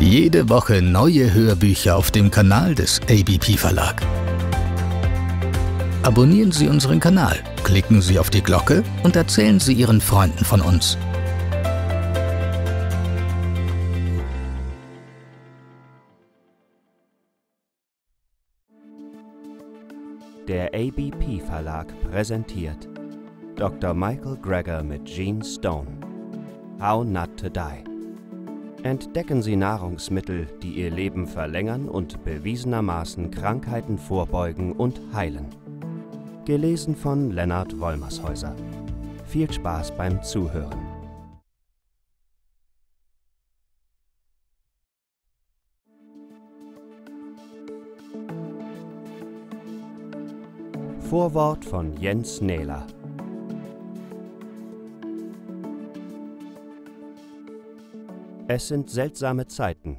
Jede Woche neue Hörbücher auf dem Kanal des ABP Verlag. Abonnieren Sie unseren Kanal, klicken Sie auf die Glocke und erzählen Sie Ihren Freunden von uns. Der ABP Verlag präsentiert Dr. Michael Greger mit Gene Stone How Not to Die entdecken Sie Nahrungsmittel, die Ihr Leben verlängern und bewiesenermaßen Krankheiten vorbeugen und heilen. Gelesen von Lennart Wollmershäuser. Viel Spaß beim Zuhören. Vorwort von Jens Nehler Es sind seltsame Zeiten.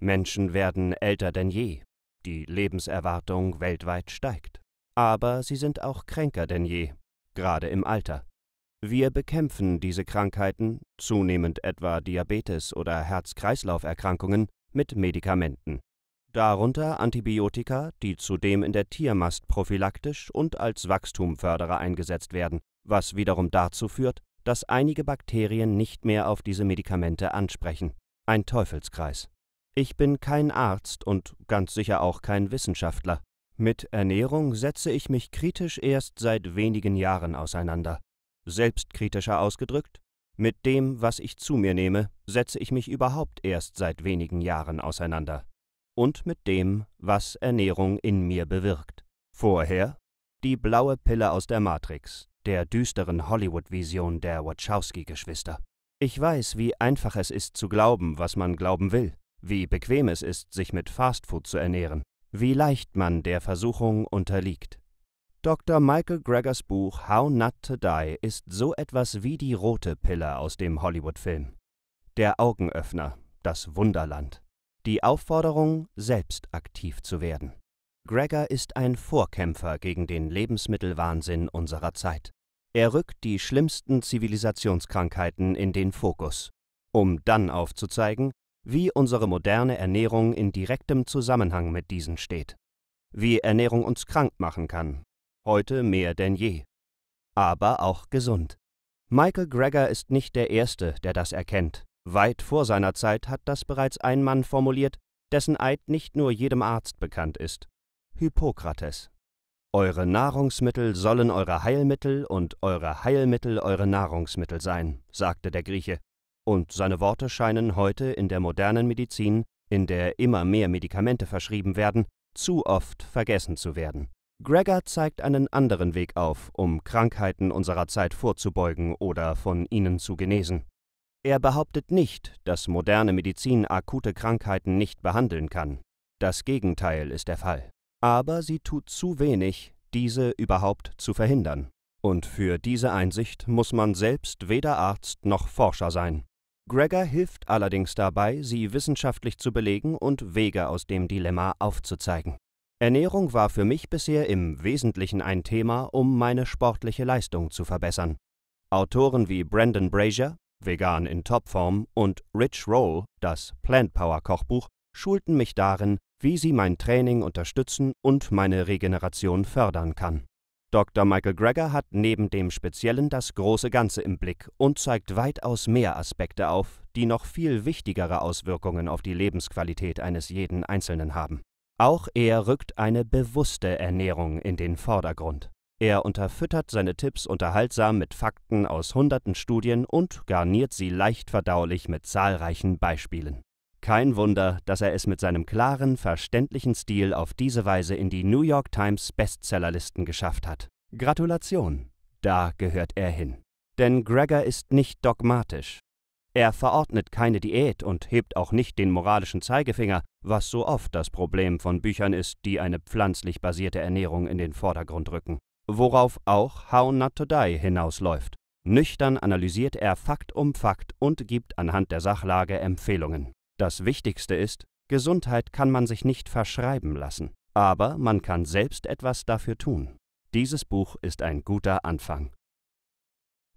Menschen werden älter denn je. Die Lebenserwartung weltweit steigt. Aber sie sind auch kränker denn je, gerade im Alter. Wir bekämpfen diese Krankheiten, zunehmend etwa Diabetes oder Herz-Kreislauf-Erkrankungen, mit Medikamenten. Darunter Antibiotika, die zudem in der Tiermast prophylaktisch und als Wachstumförderer eingesetzt werden, was wiederum dazu führt, dass einige Bakterien nicht mehr auf diese Medikamente ansprechen. Ein Teufelskreis. Ich bin kein Arzt und ganz sicher auch kein Wissenschaftler. Mit Ernährung setze ich mich kritisch erst seit wenigen Jahren auseinander. Selbstkritischer ausgedrückt, mit dem, was ich zu mir nehme, setze ich mich überhaupt erst seit wenigen Jahren auseinander. Und mit dem, was Ernährung in mir bewirkt. Vorher die blaue Pille aus der Matrix, der düsteren Hollywood-Vision der Wachowski-Geschwister. Ich weiß, wie einfach es ist zu glauben, was man glauben will, wie bequem es ist, sich mit Fastfood zu ernähren, wie leicht man der Versuchung unterliegt. Dr. Michael Gregors Buch How Not to Die ist so etwas wie die rote Pille aus dem Hollywood-Film. Der Augenöffner, das Wunderland. Die Aufforderung, selbst aktiv zu werden. Gregor ist ein Vorkämpfer gegen den Lebensmittelwahnsinn unserer Zeit. Er rückt die schlimmsten Zivilisationskrankheiten in den Fokus, um dann aufzuzeigen, wie unsere moderne Ernährung in direktem Zusammenhang mit diesen steht, wie Ernährung uns krank machen kann, heute mehr denn je, aber auch gesund. Michael Greger ist nicht der Erste, der das erkennt. Weit vor seiner Zeit hat das bereits ein Mann formuliert, dessen Eid nicht nur jedem Arzt bekannt ist, Hippokrates. Eure Nahrungsmittel sollen eure Heilmittel und eure Heilmittel eure Nahrungsmittel sein, sagte der Grieche. Und seine Worte scheinen heute in der modernen Medizin, in der immer mehr Medikamente verschrieben werden, zu oft vergessen zu werden. Gregor zeigt einen anderen Weg auf, um Krankheiten unserer Zeit vorzubeugen oder von ihnen zu genesen. Er behauptet nicht, dass moderne Medizin akute Krankheiten nicht behandeln kann. Das Gegenteil ist der Fall aber sie tut zu wenig, diese überhaupt zu verhindern. Und für diese Einsicht muss man selbst weder Arzt noch Forscher sein. Gregor hilft allerdings dabei, sie wissenschaftlich zu belegen und Wege aus dem Dilemma aufzuzeigen. Ernährung war für mich bisher im Wesentlichen ein Thema, um meine sportliche Leistung zu verbessern. Autoren wie Brandon Brazier, vegan in Topform, und Rich Roll, das Plant Power Kochbuch, schulten mich darin, wie sie mein Training unterstützen und meine Regeneration fördern kann. Dr. Michael Greger hat neben dem Speziellen das große Ganze im Blick und zeigt weitaus mehr Aspekte auf, die noch viel wichtigere Auswirkungen auf die Lebensqualität eines jeden Einzelnen haben. Auch er rückt eine bewusste Ernährung in den Vordergrund. Er unterfüttert seine Tipps unterhaltsam mit Fakten aus hunderten Studien und garniert sie leicht verdaulich mit zahlreichen Beispielen. Kein Wunder, dass er es mit seinem klaren, verständlichen Stil auf diese Weise in die New York Times Bestsellerlisten geschafft hat. Gratulation, da gehört er hin. Denn Gregor ist nicht dogmatisch. Er verordnet keine Diät und hebt auch nicht den moralischen Zeigefinger, was so oft das Problem von Büchern ist, die eine pflanzlich basierte Ernährung in den Vordergrund rücken. Worauf auch How Not to Die hinausläuft. Nüchtern analysiert er Fakt um Fakt und gibt anhand der Sachlage Empfehlungen. Das Wichtigste ist, Gesundheit kann man sich nicht verschreiben lassen, aber man kann selbst etwas dafür tun. Dieses Buch ist ein guter Anfang.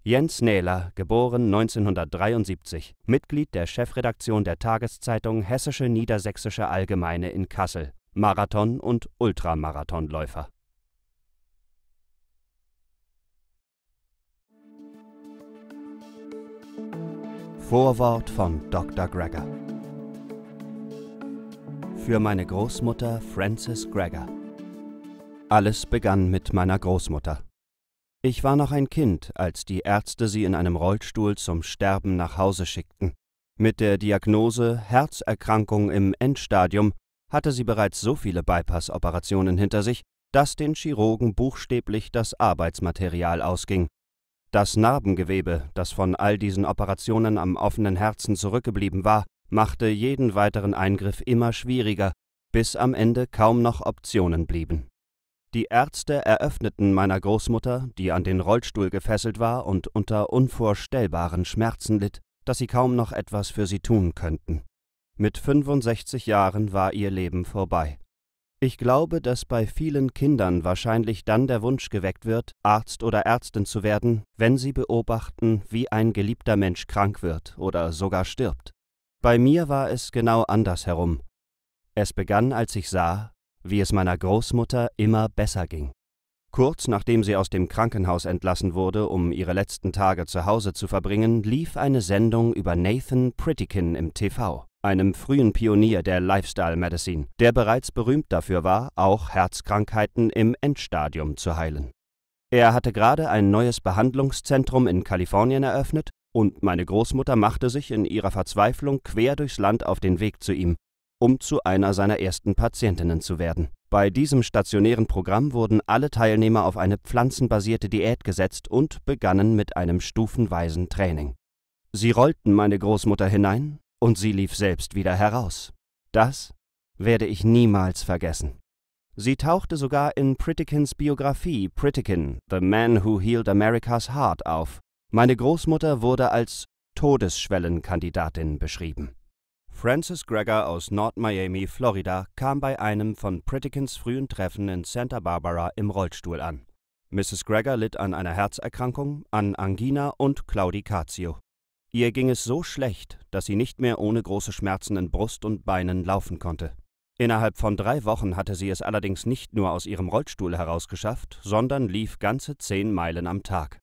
Jens Nähler, geboren 1973, Mitglied der Chefredaktion der Tageszeitung Hessische Niedersächsische Allgemeine in Kassel, Marathon- und Ultramarathonläufer. Vorwort von Dr. Gregor für meine Großmutter Frances Gregor. Alles begann mit meiner Großmutter. Ich war noch ein Kind, als die Ärzte sie in einem Rollstuhl zum Sterben nach Hause schickten. Mit der Diagnose Herzerkrankung im Endstadium hatte sie bereits so viele Bypass-Operationen hinter sich, dass den Chirurgen buchstäblich das Arbeitsmaterial ausging. Das Narbengewebe, das von all diesen Operationen am offenen Herzen zurückgeblieben war, machte jeden weiteren Eingriff immer schwieriger, bis am Ende kaum noch Optionen blieben. Die Ärzte eröffneten meiner Großmutter, die an den Rollstuhl gefesselt war und unter unvorstellbaren Schmerzen litt, dass sie kaum noch etwas für sie tun könnten. Mit 65 Jahren war ihr Leben vorbei. Ich glaube, dass bei vielen Kindern wahrscheinlich dann der Wunsch geweckt wird, Arzt oder Ärztin zu werden, wenn sie beobachten, wie ein geliebter Mensch krank wird oder sogar stirbt. Bei mir war es genau andersherum. Es begann, als ich sah, wie es meiner Großmutter immer besser ging. Kurz nachdem sie aus dem Krankenhaus entlassen wurde, um ihre letzten Tage zu Hause zu verbringen, lief eine Sendung über Nathan Prettykin im TV, einem frühen Pionier der Lifestyle Medicine, der bereits berühmt dafür war, auch Herzkrankheiten im Endstadium zu heilen. Er hatte gerade ein neues Behandlungszentrum in Kalifornien eröffnet und meine Großmutter machte sich in ihrer Verzweiflung quer durchs Land auf den Weg zu ihm, um zu einer seiner ersten Patientinnen zu werden. Bei diesem stationären Programm wurden alle Teilnehmer auf eine pflanzenbasierte Diät gesetzt und begannen mit einem stufenweisen Training. Sie rollten meine Großmutter hinein und sie lief selbst wieder heraus. Das werde ich niemals vergessen. Sie tauchte sogar in Pritikins Biografie Pritikin, The Man Who Healed America's Heart auf, meine Großmutter wurde als Todesschwellenkandidatin beschrieben. Frances Greger aus Nord-Miami, Florida, kam bei einem von Pritikins frühen Treffen in Santa Barbara im Rollstuhl an. Mrs. Greger litt an einer Herzerkrankung, an Angina und Claudicatio. Ihr ging es so schlecht, dass sie nicht mehr ohne große Schmerzen in Brust und Beinen laufen konnte. Innerhalb von drei Wochen hatte sie es allerdings nicht nur aus ihrem Rollstuhl herausgeschafft, sondern lief ganze zehn Meilen am Tag.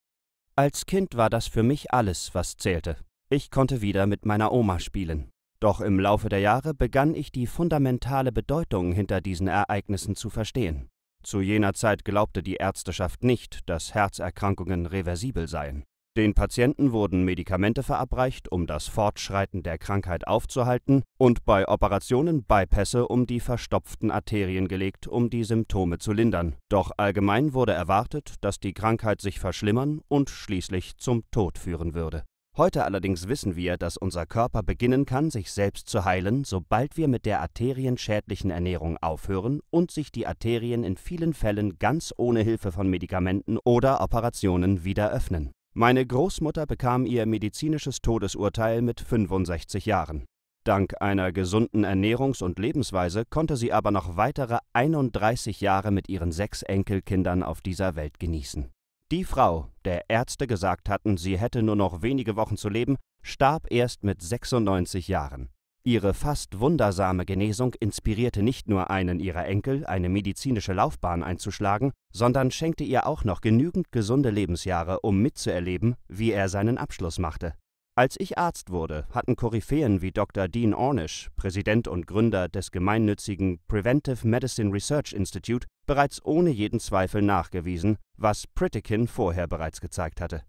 Als Kind war das für mich alles, was zählte. Ich konnte wieder mit meiner Oma spielen. Doch im Laufe der Jahre begann ich die fundamentale Bedeutung hinter diesen Ereignissen zu verstehen. Zu jener Zeit glaubte die Ärzteschaft nicht, dass Herzerkrankungen reversibel seien. Den Patienten wurden Medikamente verabreicht, um das Fortschreiten der Krankheit aufzuhalten, und bei Operationen Bypässe um die verstopften Arterien gelegt, um die Symptome zu lindern. Doch allgemein wurde erwartet, dass die Krankheit sich verschlimmern und schließlich zum Tod führen würde. Heute allerdings wissen wir, dass unser Körper beginnen kann, sich selbst zu heilen, sobald wir mit der arterienschädlichen Ernährung aufhören und sich die Arterien in vielen Fällen ganz ohne Hilfe von Medikamenten oder Operationen wieder öffnen. Meine Großmutter bekam ihr medizinisches Todesurteil mit 65 Jahren. Dank einer gesunden Ernährungs- und Lebensweise konnte sie aber noch weitere 31 Jahre mit ihren sechs Enkelkindern auf dieser Welt genießen. Die Frau, der Ärzte gesagt hatten, sie hätte nur noch wenige Wochen zu leben, starb erst mit 96 Jahren. Ihre fast wundersame Genesung inspirierte nicht nur einen ihrer Enkel, eine medizinische Laufbahn einzuschlagen, sondern schenkte ihr auch noch genügend gesunde Lebensjahre, um mitzuerleben, wie er seinen Abschluss machte. Als ich Arzt wurde, hatten Koryphäen wie Dr. Dean Ornish, Präsident und Gründer des gemeinnützigen Preventive Medicine Research Institute, bereits ohne jeden Zweifel nachgewiesen, was Pritikin vorher bereits gezeigt hatte.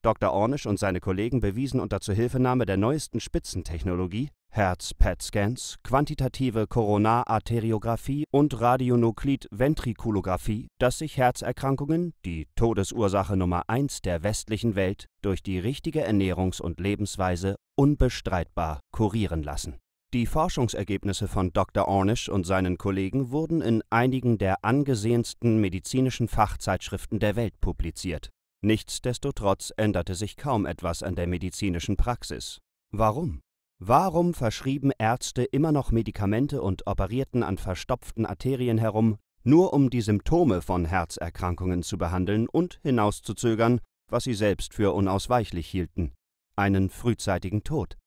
Dr. Ornish und seine Kollegen bewiesen unter Zuhilfenahme der neuesten Spitzentechnologie, Herz-PET-Scans, quantitative Koronararteriographie und Radionuklid-Ventrikulographie, dass sich Herzerkrankungen, die Todesursache Nummer 1 der westlichen Welt, durch die richtige Ernährungs- und Lebensweise unbestreitbar kurieren lassen. Die Forschungsergebnisse von Dr. Ornish und seinen Kollegen wurden in einigen der angesehensten medizinischen Fachzeitschriften der Welt publiziert. Nichtsdestotrotz änderte sich kaum etwas an der medizinischen Praxis. Warum? Warum verschrieben Ärzte immer noch Medikamente und operierten an verstopften Arterien herum, nur um die Symptome von Herzerkrankungen zu behandeln und hinauszuzögern, was sie selbst für unausweichlich hielten, einen frühzeitigen Tod.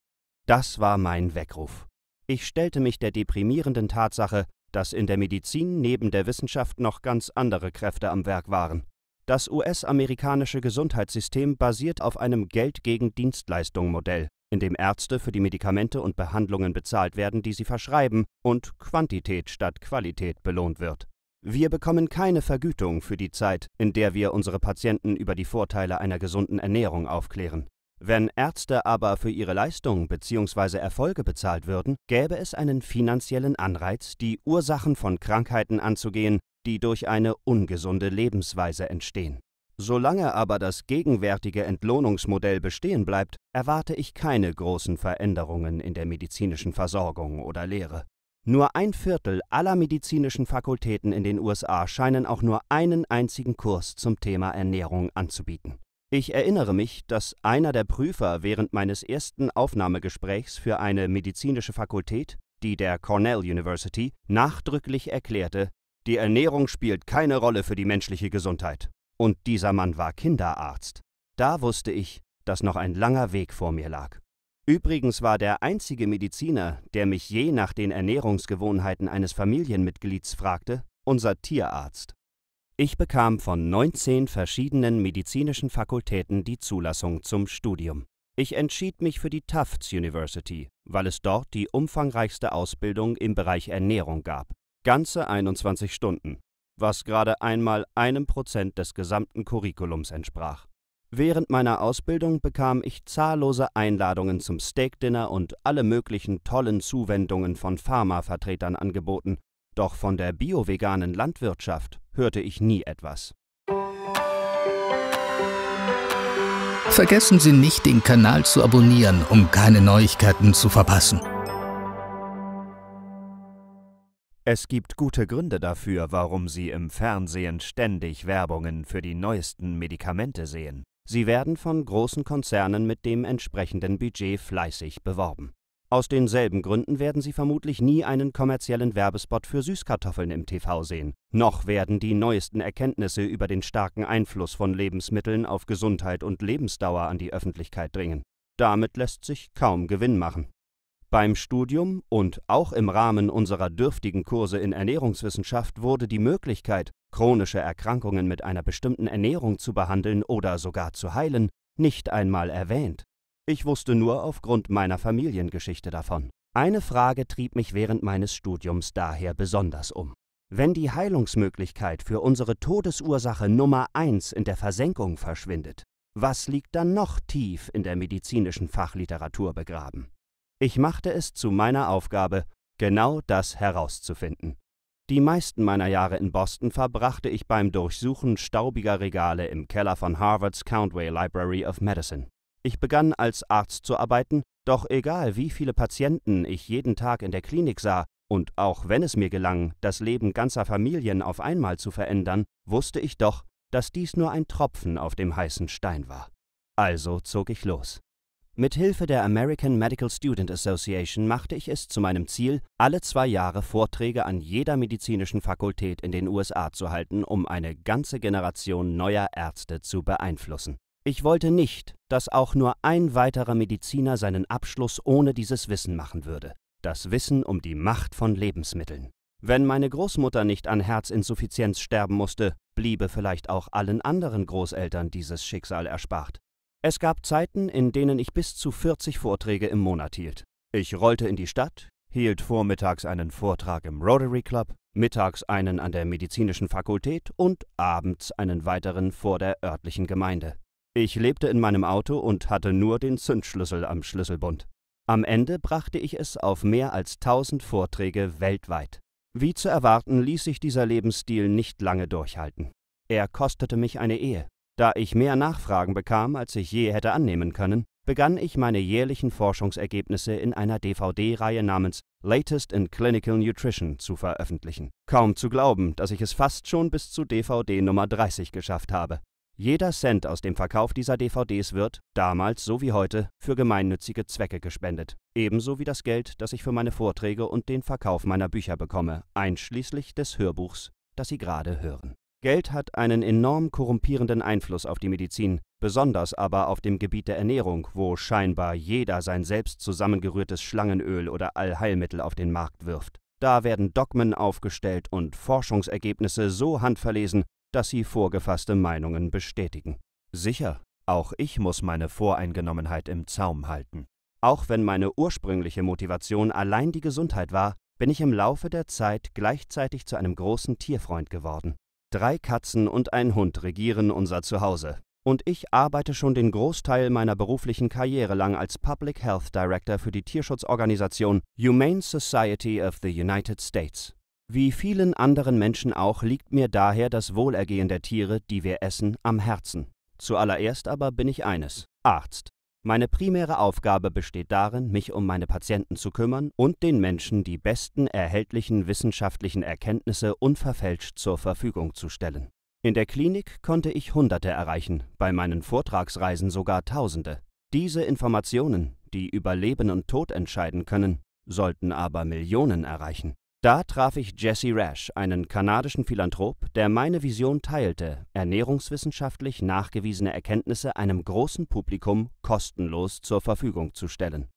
Das war mein Weckruf. Ich stellte mich der deprimierenden Tatsache, dass in der Medizin neben der Wissenschaft noch ganz andere Kräfte am Werk waren. Das US-amerikanische Gesundheitssystem basiert auf einem Geld gegen Dienstleistung Modell, in dem Ärzte für die Medikamente und Behandlungen bezahlt werden, die sie verschreiben, und Quantität statt Qualität belohnt wird. Wir bekommen keine Vergütung für die Zeit, in der wir unsere Patienten über die Vorteile einer gesunden Ernährung aufklären. Wenn Ärzte aber für ihre Leistung bzw. Erfolge bezahlt würden, gäbe es einen finanziellen Anreiz, die Ursachen von Krankheiten anzugehen, die durch eine ungesunde Lebensweise entstehen. Solange aber das gegenwärtige Entlohnungsmodell bestehen bleibt, erwarte ich keine großen Veränderungen in der medizinischen Versorgung oder Lehre. Nur ein Viertel aller medizinischen Fakultäten in den USA scheinen auch nur einen einzigen Kurs zum Thema Ernährung anzubieten. Ich erinnere mich, dass einer der Prüfer während meines ersten Aufnahmegesprächs für eine medizinische Fakultät, die der Cornell University, nachdrücklich erklärte, die Ernährung spielt keine Rolle für die menschliche Gesundheit. Und dieser Mann war Kinderarzt. Da wusste ich, dass noch ein langer Weg vor mir lag. Übrigens war der einzige Mediziner, der mich je nach den Ernährungsgewohnheiten eines Familienmitglieds fragte, unser Tierarzt. Ich bekam von 19 verschiedenen medizinischen Fakultäten die Zulassung zum Studium. Ich entschied mich für die Tufts University, weil es dort die umfangreichste Ausbildung im Bereich Ernährung gab. Ganze 21 Stunden was gerade einmal einem Prozent des gesamten Curriculums entsprach. Während meiner Ausbildung bekam ich zahllose Einladungen zum Steakdinner und alle möglichen tollen Zuwendungen von Pharmavertretern angeboten, doch von der bioveganen Landwirtschaft hörte ich nie etwas. Vergessen Sie nicht, den Kanal zu abonnieren, um keine Neuigkeiten zu verpassen. Es gibt gute Gründe dafür, warum Sie im Fernsehen ständig Werbungen für die neuesten Medikamente sehen. Sie werden von großen Konzernen mit dem entsprechenden Budget fleißig beworben. Aus denselben Gründen werden Sie vermutlich nie einen kommerziellen Werbespot für Süßkartoffeln im TV sehen, noch werden die neuesten Erkenntnisse über den starken Einfluss von Lebensmitteln auf Gesundheit und Lebensdauer an die Öffentlichkeit dringen. Damit lässt sich kaum Gewinn machen. Beim Studium und auch im Rahmen unserer dürftigen Kurse in Ernährungswissenschaft wurde die Möglichkeit, chronische Erkrankungen mit einer bestimmten Ernährung zu behandeln oder sogar zu heilen, nicht einmal erwähnt. Ich wusste nur aufgrund meiner Familiengeschichte davon. Eine Frage trieb mich während meines Studiums daher besonders um. Wenn die Heilungsmöglichkeit für unsere Todesursache Nummer 1 in der Versenkung verschwindet, was liegt dann noch tief in der medizinischen Fachliteratur begraben? Ich machte es zu meiner Aufgabe, genau das herauszufinden. Die meisten meiner Jahre in Boston verbrachte ich beim Durchsuchen staubiger Regale im Keller von Harvards Countway Library of Medicine. Ich begann als Arzt zu arbeiten, doch egal wie viele Patienten ich jeden Tag in der Klinik sah, und auch wenn es mir gelang, das Leben ganzer Familien auf einmal zu verändern, wusste ich doch, dass dies nur ein Tropfen auf dem heißen Stein war. Also zog ich los. Mithilfe der American Medical Student Association machte ich es zu meinem Ziel, alle zwei Jahre Vorträge an jeder medizinischen Fakultät in den USA zu halten, um eine ganze Generation neuer Ärzte zu beeinflussen. Ich wollte nicht, dass auch nur ein weiterer Mediziner seinen Abschluss ohne dieses Wissen machen würde, das Wissen um die Macht von Lebensmitteln. Wenn meine Großmutter nicht an Herzinsuffizienz sterben musste, bliebe vielleicht auch allen anderen Großeltern dieses Schicksal erspart. Es gab Zeiten, in denen ich bis zu 40 Vorträge im Monat hielt. Ich rollte in die Stadt, hielt vormittags einen Vortrag im Rotary Club, mittags einen an der medizinischen Fakultät und abends einen weiteren vor der örtlichen Gemeinde. Ich lebte in meinem Auto und hatte nur den Zündschlüssel am Schlüsselbund. Am Ende brachte ich es auf mehr als 1000 Vorträge weltweit. Wie zu erwarten, ließ sich dieser Lebensstil nicht lange durchhalten. Er kostete mich eine Ehe, da ich mehr Nachfragen bekam, als ich je hätte annehmen können, begann ich meine jährlichen Forschungsergebnisse in einer DVD-Reihe namens Latest in Clinical Nutrition zu veröffentlichen. Kaum zu glauben, dass ich es fast schon bis zu DVD Nummer 30 geschafft habe. Jeder Cent aus dem Verkauf dieser DVDs wird, damals so wie heute, für gemeinnützige Zwecke gespendet. Ebenso wie das Geld, das ich für meine Vorträge und den Verkauf meiner Bücher bekomme, einschließlich des Hörbuchs, das Sie gerade hören. Geld hat einen enorm korrumpierenden Einfluss auf die Medizin, besonders aber auf dem Gebiet der Ernährung, wo scheinbar jeder sein selbst zusammengerührtes Schlangenöl oder Allheilmittel auf den Markt wirft. Da werden Dogmen aufgestellt und Forschungsergebnisse so handverlesen, dass sie vorgefasste Meinungen bestätigen. Sicher, auch ich muss meine Voreingenommenheit im Zaum halten. Auch wenn meine ursprüngliche Motivation allein die Gesundheit war, bin ich im Laufe der Zeit gleichzeitig zu einem großen Tierfreund geworden. Drei Katzen und ein Hund regieren unser Zuhause. Und ich arbeite schon den Großteil meiner beruflichen Karriere lang als Public Health Director für die Tierschutzorganisation Humane Society of the United States. Wie vielen anderen Menschen auch liegt mir daher das Wohlergehen der Tiere, die wir essen, am Herzen. Zuallererst aber bin ich eines, Arzt. Meine primäre Aufgabe besteht darin, mich um meine Patienten zu kümmern und den Menschen die besten erhältlichen wissenschaftlichen Erkenntnisse unverfälscht zur Verfügung zu stellen. In der Klinik konnte ich Hunderte erreichen, bei meinen Vortragsreisen sogar Tausende. Diese Informationen, die über Leben und Tod entscheiden können, sollten aber Millionen erreichen. Da traf ich Jesse Rash, einen kanadischen Philanthrop, der meine Vision teilte, ernährungswissenschaftlich nachgewiesene Erkenntnisse einem großen Publikum kostenlos zur Verfügung zu stellen.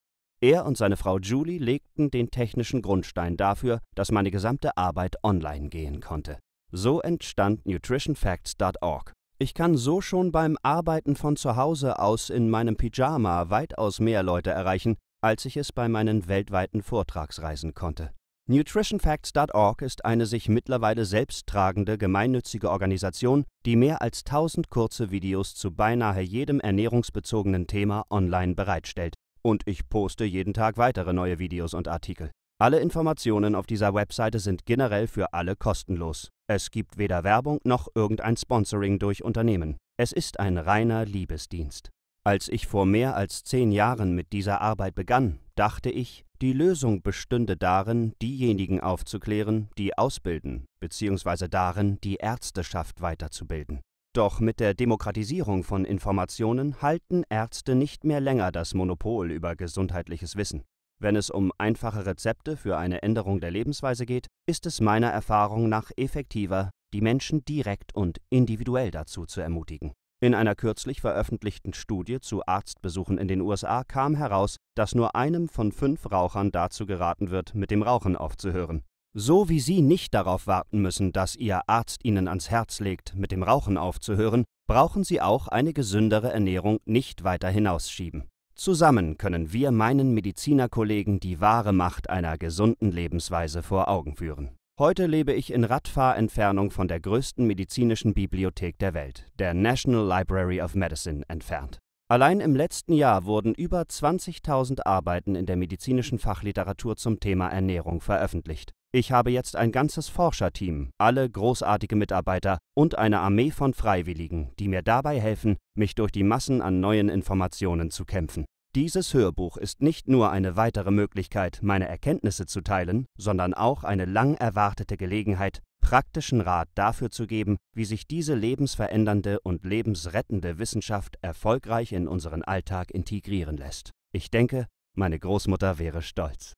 Er und seine Frau Julie legten den technischen Grundstein dafür, dass meine gesamte Arbeit online gehen konnte. So entstand nutritionfacts.org. Ich kann so schon beim Arbeiten von zu Hause aus in meinem Pyjama weitaus mehr Leute erreichen, als ich es bei meinen weltweiten Vortragsreisen konnte. NutritionFacts.org ist eine sich mittlerweile selbst tragende gemeinnützige Organisation, die mehr als 1000 kurze Videos zu beinahe jedem ernährungsbezogenen Thema online bereitstellt. Und ich poste jeden Tag weitere neue Videos und Artikel. Alle Informationen auf dieser Webseite sind generell für alle kostenlos. Es gibt weder Werbung noch irgendein Sponsoring durch Unternehmen. Es ist ein reiner Liebesdienst. Als ich vor mehr als zehn Jahren mit dieser Arbeit begann, dachte ich, die Lösung bestünde darin, diejenigen aufzuklären, die ausbilden, beziehungsweise darin, die Ärzteschaft weiterzubilden. Doch mit der Demokratisierung von Informationen halten Ärzte nicht mehr länger das Monopol über gesundheitliches Wissen. Wenn es um einfache Rezepte für eine Änderung der Lebensweise geht, ist es meiner Erfahrung nach effektiver, die Menschen direkt und individuell dazu zu ermutigen. In einer kürzlich veröffentlichten Studie zu Arztbesuchen in den USA kam heraus, dass nur einem von fünf Rauchern dazu geraten wird, mit dem Rauchen aufzuhören. So wie Sie nicht darauf warten müssen, dass Ihr Arzt Ihnen ans Herz legt, mit dem Rauchen aufzuhören, brauchen Sie auch eine gesündere Ernährung nicht weiter hinausschieben. Zusammen können wir meinen Medizinerkollegen die wahre Macht einer gesunden Lebensweise vor Augen führen. Heute lebe ich in Radfahrentfernung von der größten medizinischen Bibliothek der Welt, der National Library of Medicine, entfernt. Allein im letzten Jahr wurden über 20.000 Arbeiten in der medizinischen Fachliteratur zum Thema Ernährung veröffentlicht. Ich habe jetzt ein ganzes Forscherteam, alle großartige Mitarbeiter und eine Armee von Freiwilligen, die mir dabei helfen, mich durch die Massen an neuen Informationen zu kämpfen. Dieses Hörbuch ist nicht nur eine weitere Möglichkeit, meine Erkenntnisse zu teilen, sondern auch eine lang erwartete Gelegenheit, praktischen Rat dafür zu geben, wie sich diese lebensverändernde und lebensrettende Wissenschaft erfolgreich in unseren Alltag integrieren lässt. Ich denke, meine Großmutter wäre stolz.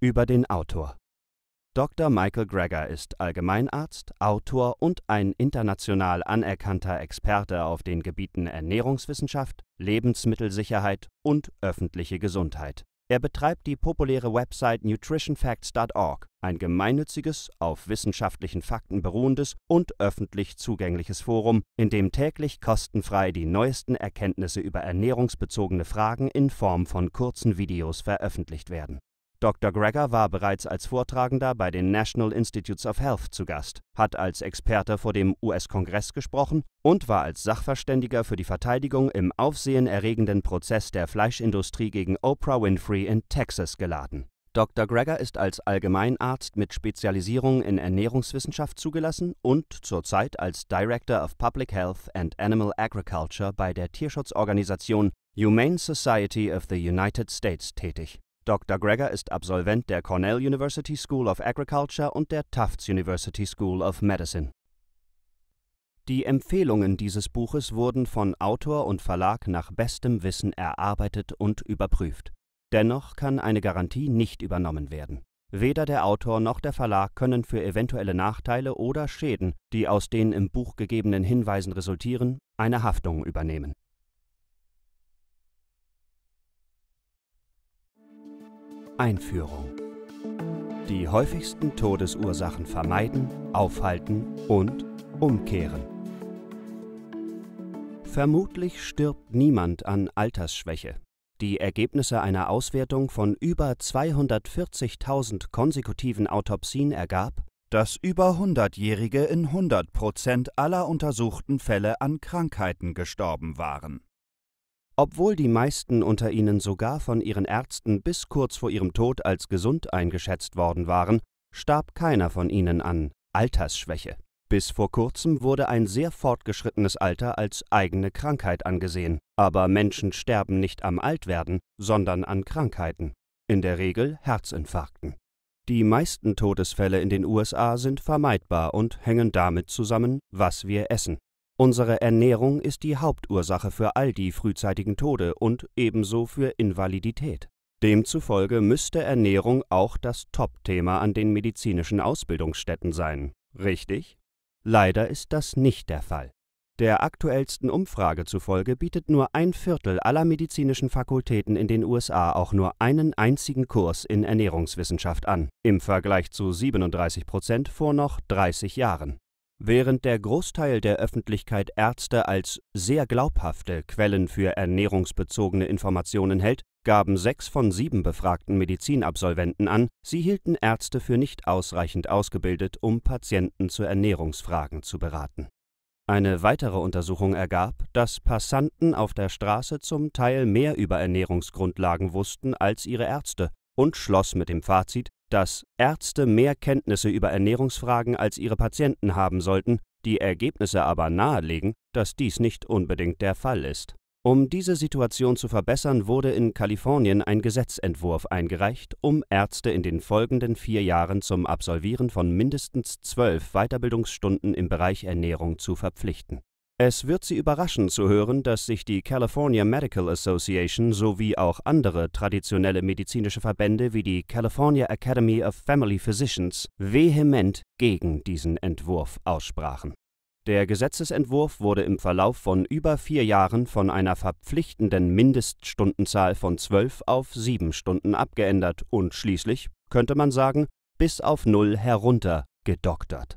Über den Autor Dr. Michael Greger ist Allgemeinarzt, Autor und ein international anerkannter Experte auf den Gebieten Ernährungswissenschaft, Lebensmittelsicherheit und öffentliche Gesundheit. Er betreibt die populäre Website nutritionfacts.org, ein gemeinnütziges, auf wissenschaftlichen Fakten beruhendes und öffentlich zugängliches Forum, in dem täglich kostenfrei die neuesten Erkenntnisse über ernährungsbezogene Fragen in Form von kurzen Videos veröffentlicht werden Dr. Greger war bereits als Vortragender bei den National Institutes of Health zu Gast, hat als Experte vor dem US-Kongress gesprochen und war als Sachverständiger für die Verteidigung im aufsehenerregenden Prozess der Fleischindustrie gegen Oprah Winfrey in Texas geladen. Dr. Greger ist als Allgemeinarzt mit Spezialisierung in Ernährungswissenschaft zugelassen und zurzeit als Director of Public Health and Animal Agriculture bei der Tierschutzorganisation Humane Society of the United States tätig. Dr. Greger ist Absolvent der Cornell University School of Agriculture und der Tufts University School of Medicine. Die Empfehlungen dieses Buches wurden von Autor und Verlag nach bestem Wissen erarbeitet und überprüft. Dennoch kann eine Garantie nicht übernommen werden. Weder der Autor noch der Verlag können für eventuelle Nachteile oder Schäden, die aus den im Buch gegebenen Hinweisen resultieren, eine Haftung übernehmen. Einführung. Die häufigsten Todesursachen vermeiden, aufhalten und umkehren. Vermutlich stirbt niemand an Altersschwäche. Die Ergebnisse einer Auswertung von über 240.000 konsekutiven Autopsien ergab, dass über 100-Jährige in 100 Prozent aller untersuchten Fälle an Krankheiten gestorben waren. Obwohl die meisten unter ihnen sogar von ihren Ärzten bis kurz vor ihrem Tod als gesund eingeschätzt worden waren, starb keiner von ihnen an Altersschwäche. Bis vor kurzem wurde ein sehr fortgeschrittenes Alter als eigene Krankheit angesehen, aber Menschen sterben nicht am Altwerden, sondern an Krankheiten, in der Regel Herzinfarkten. Die meisten Todesfälle in den USA sind vermeidbar und hängen damit zusammen, was wir essen. Unsere Ernährung ist die Hauptursache für all die frühzeitigen Tode und ebenso für Invalidität. Demzufolge müsste Ernährung auch das Top-Thema an den medizinischen Ausbildungsstätten sein, richtig? Leider ist das nicht der Fall. Der aktuellsten Umfrage zufolge bietet nur ein Viertel aller medizinischen Fakultäten in den USA auch nur einen einzigen Kurs in Ernährungswissenschaft an, im Vergleich zu 37 Prozent vor noch 30 Jahren. Während der Großteil der Öffentlichkeit Ärzte als sehr glaubhafte Quellen für ernährungsbezogene Informationen hält, gaben sechs von sieben befragten Medizinabsolventen an, sie hielten Ärzte für nicht ausreichend ausgebildet, um Patienten zu Ernährungsfragen zu beraten. Eine weitere Untersuchung ergab, dass Passanten auf der Straße zum Teil mehr über Ernährungsgrundlagen wussten als ihre Ärzte und schloss mit dem Fazit, dass Ärzte mehr Kenntnisse über Ernährungsfragen als ihre Patienten haben sollten, die Ergebnisse aber nahelegen, dass dies nicht unbedingt der Fall ist. Um diese Situation zu verbessern, wurde in Kalifornien ein Gesetzentwurf eingereicht, um Ärzte in den folgenden vier Jahren zum Absolvieren von mindestens zwölf Weiterbildungsstunden im Bereich Ernährung zu verpflichten es wird Sie überraschen zu hören, dass sich die California Medical Association sowie auch andere traditionelle medizinische Verbände wie die California Academy of Family Physicians vehement gegen diesen Entwurf aussprachen. Der Gesetzesentwurf wurde im Verlauf von über vier Jahren von einer verpflichtenden Mindeststundenzahl von zwölf auf sieben Stunden abgeändert und schließlich, könnte man sagen, bis auf null herunter gedoktert.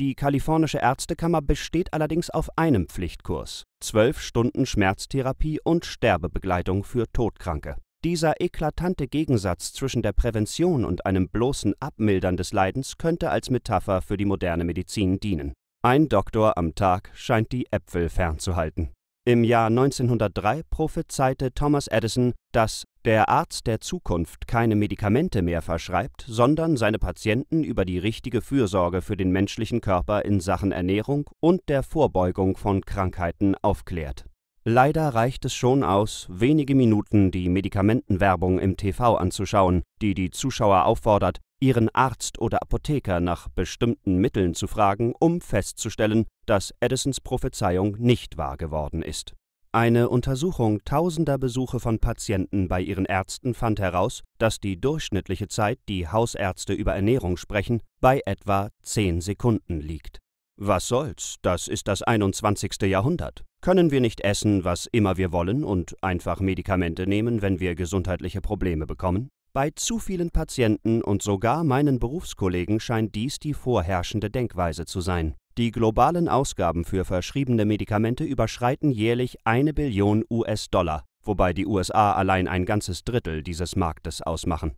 Die kalifornische Ärztekammer besteht allerdings auf einem Pflichtkurs: zwölf Stunden Schmerztherapie und Sterbebegleitung für Todkranke. Dieser eklatante Gegensatz zwischen der Prävention und einem bloßen Abmildern des Leidens könnte als Metapher für die moderne Medizin dienen. Ein Doktor am Tag scheint die Äpfel fernzuhalten im Jahr 1903 prophezeite Thomas Edison, dass der Arzt der Zukunft keine Medikamente mehr verschreibt, sondern seine Patienten über die richtige Fürsorge für den menschlichen Körper in Sachen Ernährung und der Vorbeugung von Krankheiten aufklärt. Leider reicht es schon aus, wenige Minuten die Medikamentenwerbung im TV anzuschauen, die die Zuschauer auffordert, ihren Arzt oder Apotheker nach bestimmten Mitteln zu fragen, um festzustellen, dass Edisons Prophezeiung nicht wahr geworden ist. Eine Untersuchung tausender Besuche von Patienten bei ihren Ärzten fand heraus, dass die durchschnittliche Zeit, die Hausärzte über Ernährung sprechen, bei etwa zehn Sekunden liegt. Was soll's, das ist das 21. Jahrhundert. Können wir nicht essen, was immer wir wollen und einfach Medikamente nehmen, wenn wir gesundheitliche Probleme bekommen? Bei zu vielen Patienten und sogar meinen Berufskollegen scheint dies die vorherrschende Denkweise zu sein. Die globalen Ausgaben für verschriebene Medikamente überschreiten jährlich eine Billion US-Dollar, wobei die USA allein ein ganzes Drittel dieses Marktes ausmachen.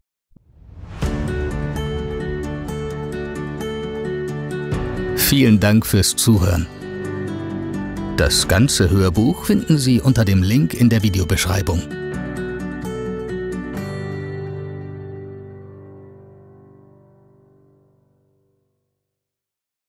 Vielen Dank fürs Zuhören. Das ganze Hörbuch finden Sie unter dem Link in der Videobeschreibung.